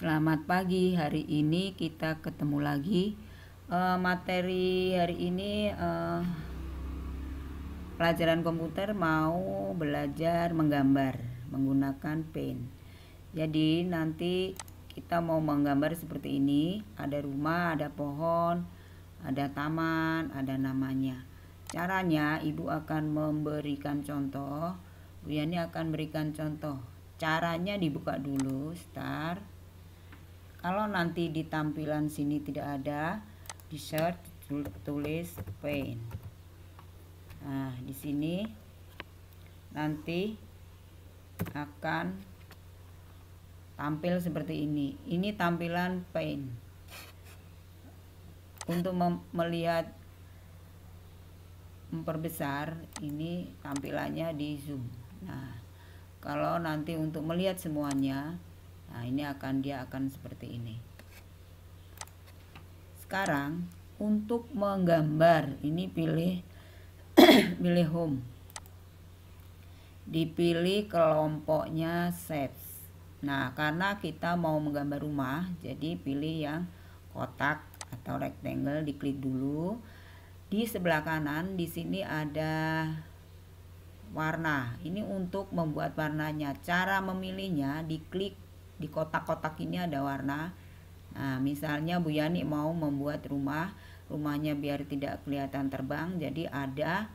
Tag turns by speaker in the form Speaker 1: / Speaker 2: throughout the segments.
Speaker 1: Selamat pagi. Hari ini kita ketemu lagi. Uh, materi hari ini uh, pelajaran komputer mau belajar menggambar menggunakan paint. Jadi nanti kita mau menggambar seperti ini. Ada rumah, ada pohon, ada taman, ada namanya. Caranya ibu akan memberikan contoh. Bu Yani akan berikan contoh. Caranya dibuka dulu, start kalau nanti di tampilan sini tidak ada di search tulis paint nah di sini nanti akan tampil seperti ini ini tampilan paint untuk melihat memperbesar ini tampilannya di zoom nah kalau nanti untuk melihat semuanya Nah, ini akan dia akan seperti ini. Sekarang untuk menggambar, ini pilih pilih home. Dipilih kelompoknya shapes. Nah, karena kita mau menggambar rumah, jadi pilih yang kotak atau rectangle, diklik dulu. Di sebelah kanan di sini ada warna. Ini untuk membuat warnanya. Cara memilihnya diklik di kotak-kotak ini ada warna nah misalnya Bu Yani mau membuat rumah rumahnya biar tidak kelihatan terbang jadi ada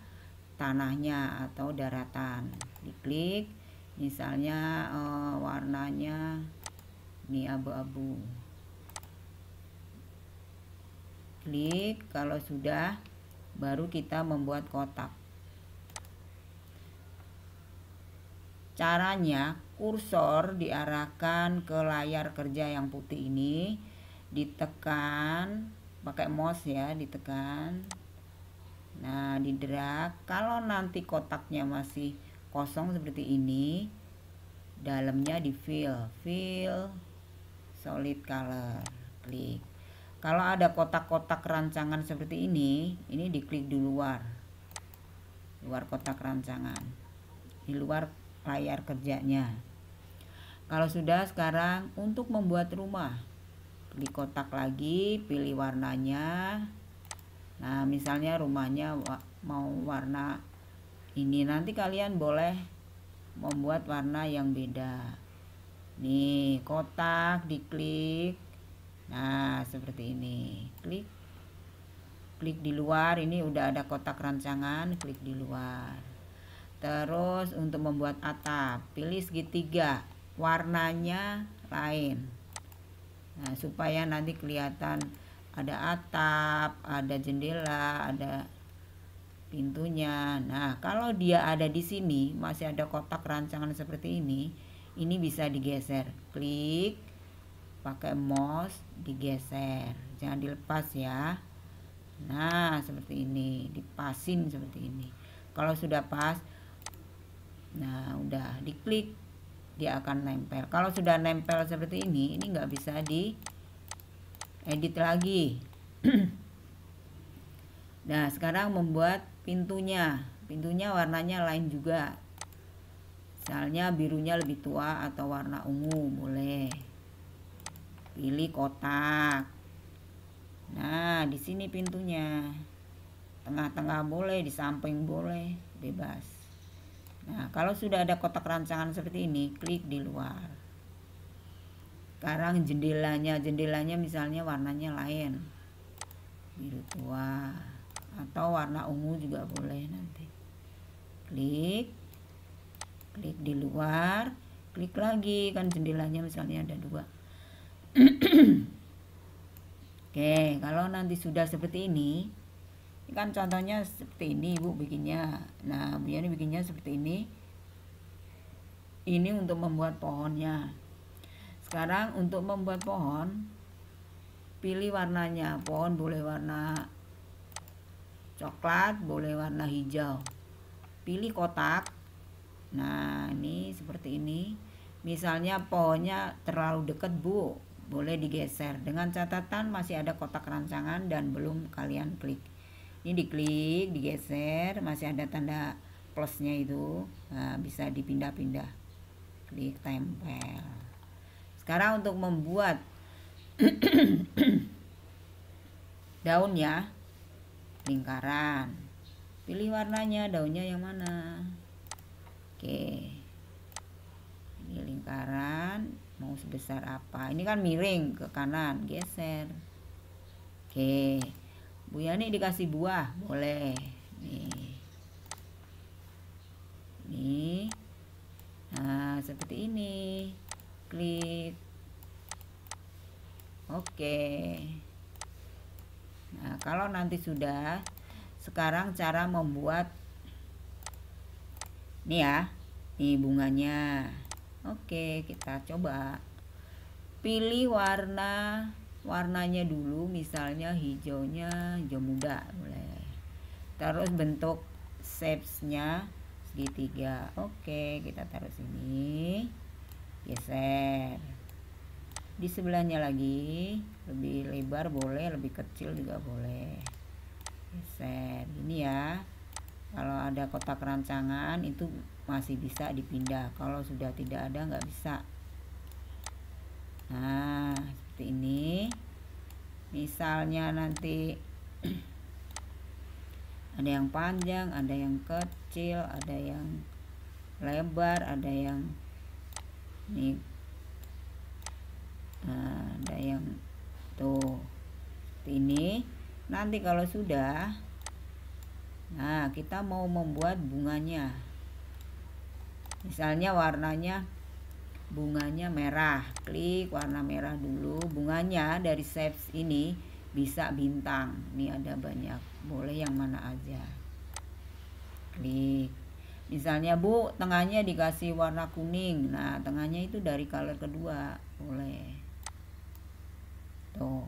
Speaker 1: tanahnya atau daratan diklik misalnya eh, warnanya ini abu-abu klik kalau sudah baru kita membuat kotak caranya Kursor diarahkan ke layar kerja yang putih ini, ditekan pakai mouse ya, ditekan. Nah, di drag Kalau nanti kotaknya masih kosong seperti ini, dalamnya di fill, fill solid color. Klik. Kalau ada kotak-kotak rancangan seperti ini, ini diklik di luar. Luar kotak rancangan. Di luar layar kerjanya. Kalau sudah sekarang untuk membuat rumah, pilih kotak lagi, pilih warnanya. Nah, misalnya rumahnya mau warna ini nanti kalian boleh membuat warna yang beda. Nih, kotak diklik. Nah, seperti ini. Klik klik di luar, ini udah ada kotak rancangan, klik di luar. Terus untuk membuat atap, pilih segitiga, warnanya lain. Nah, supaya nanti kelihatan ada atap, ada jendela, ada pintunya. Nah, kalau dia ada di sini, masih ada kotak rancangan seperti ini, ini bisa digeser. Klik pakai mouse digeser. Jangan dilepas ya. Nah, seperti ini, dipasin seperti ini. Kalau sudah pas, nah udah diklik dia akan nempel kalau sudah nempel seperti ini ini nggak bisa di edit lagi nah sekarang membuat pintunya pintunya warnanya lain juga misalnya birunya lebih tua atau warna ungu boleh pilih kotak nah di sini pintunya tengah-tengah boleh di samping boleh bebas Nah, kalau sudah ada kotak rancangan seperti ini, klik di luar. Sekarang jendelanya, jendelanya misalnya warnanya lain. Biru tua atau warna ungu juga boleh nanti. Klik. Klik di luar, klik lagi kan jendelanya misalnya ada dua. Oke, kalau nanti sudah seperti ini, ini kan contohnya seperti ini ibu bikinnya nah bu ini bikinnya seperti ini ini untuk membuat pohonnya sekarang untuk membuat pohon pilih warnanya pohon boleh warna coklat boleh warna hijau pilih kotak nah ini seperti ini misalnya pohonnya terlalu dekat bu boleh digeser dengan catatan masih ada kotak rancangan dan belum kalian klik ini diklik digeser masih ada tanda plusnya itu nah, bisa dipindah-pindah klik tempel sekarang untuk membuat daun ya lingkaran pilih warnanya daunnya yang mana oke ini lingkaran mau sebesar apa ini kan miring ke kanan geser oke Bu Yani dikasih buah, boleh. Nih. Nih. Nah, seperti ini. Klik. Oke. Nah, kalau nanti sudah sekarang cara membuat nih ya. Nih bunganya. Oke, kita coba. Pilih warna warnanya dulu misalnya hijaunya hijau muda boleh terus bentuk shapesnya segitiga oke kita taruh sini geser di sebelahnya lagi lebih lebar boleh lebih kecil juga boleh geser ini ya kalau ada kotak rancangan itu masih bisa dipindah kalau sudah tidak ada nggak bisa nah seperti ini misalnya nanti ada yang panjang ada yang kecil ada yang lebar ada yang ini eh, ada yang tuh ini nanti kalau sudah nah kita mau membuat bunganya misalnya warnanya bunganya merah klik warna merah dulu bunganya dari shapes ini bisa bintang ini ada banyak boleh yang mana aja klik misalnya bu tengahnya dikasih warna kuning nah tengahnya itu dari color kedua boleh tuh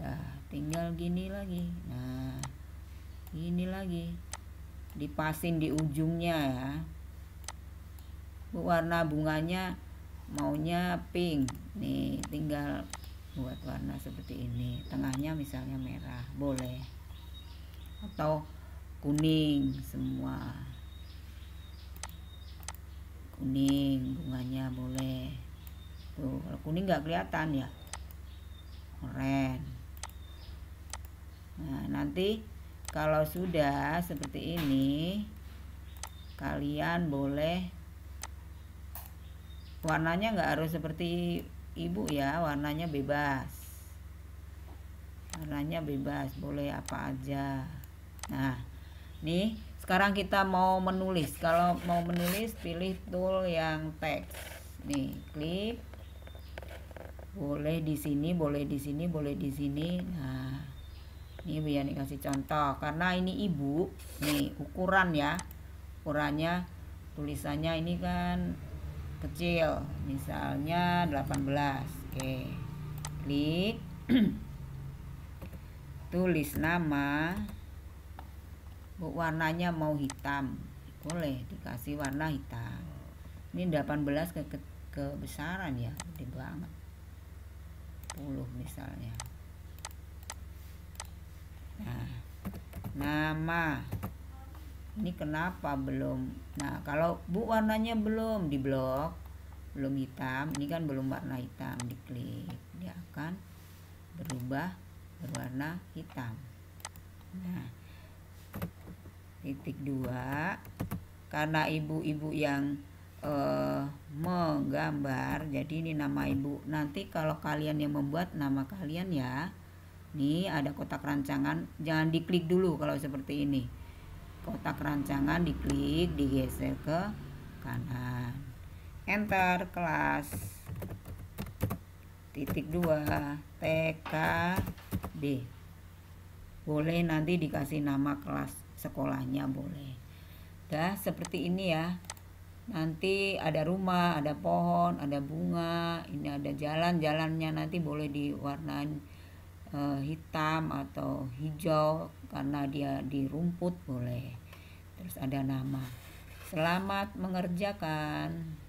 Speaker 1: dah tinggal gini lagi nah gini lagi dipasin di ujungnya ya warna bunganya maunya pink nih tinggal buat warna seperti ini tengahnya misalnya merah boleh atau kuning semua kuning bunganya boleh tuh kalau kuning nggak kelihatan ya keren nah nanti kalau sudah seperti ini kalian boleh warnanya nggak harus seperti ibu ya warnanya bebas warnanya bebas boleh apa aja nah nih sekarang kita mau menulis kalau mau menulis pilih tool yang teks nih klik boleh di sini boleh di sini boleh di sini nah ini biar kasih contoh karena ini ibu nih ukuran ya ukurannya tulisannya ini kan kecil misalnya 18 oke klik tulis nama bu warnanya mau hitam boleh dikasih warna hitam ini 18 ke, ke kebesaran ya gede banget 10 misalnya nah nama ini kenapa belum nah kalau bu warnanya belum di blok belum hitam ini kan belum warna hitam diklik dia ya akan berubah berwarna hitam nah titik dua karena ibu-ibu yang eh, menggambar jadi ini nama ibu nanti kalau kalian yang membuat nama kalian ya ini ada kotak rancangan jangan diklik dulu kalau seperti ini kotak rancangan diklik digeser ke kanan enter kelas titik 2 TKD boleh nanti dikasih nama kelas sekolahnya boleh dah seperti ini ya nanti ada rumah ada pohon ada bunga ini ada jalan jalannya nanti boleh diwarnai uh, hitam atau hijau karena dia di rumput boleh terus ada nama selamat mengerjakan